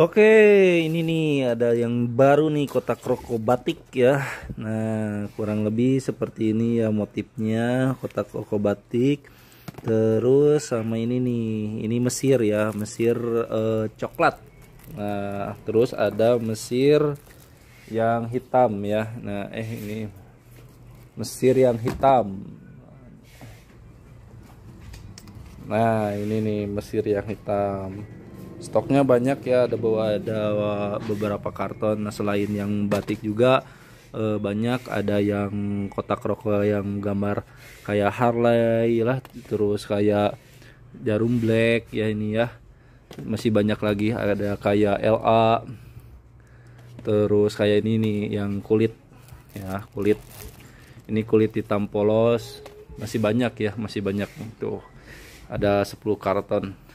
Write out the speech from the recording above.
Oke, ini nih ada yang baru nih kotak rokok batik ya. Nah, kurang lebih seperti ini ya motifnya kotak rokok batik. Terus sama ini nih, ini Mesir ya, Mesir eh, coklat. Nah, terus ada Mesir yang hitam ya. Nah, eh ini Mesir yang hitam. Nah, ini nih Mesir yang hitam stoknya banyak ya ada bawa ada beberapa karton nah selain yang batik juga eh, banyak ada yang kotak rokok yang gambar kayak Harley lah terus kayak jarum black ya ini ya masih banyak lagi ada kayak LA terus kayak ini nih yang kulit ya kulit ini kulit hitam polos masih banyak ya masih banyak tuh ada 10 karton